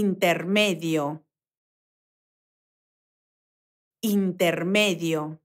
intermedio, intermedio.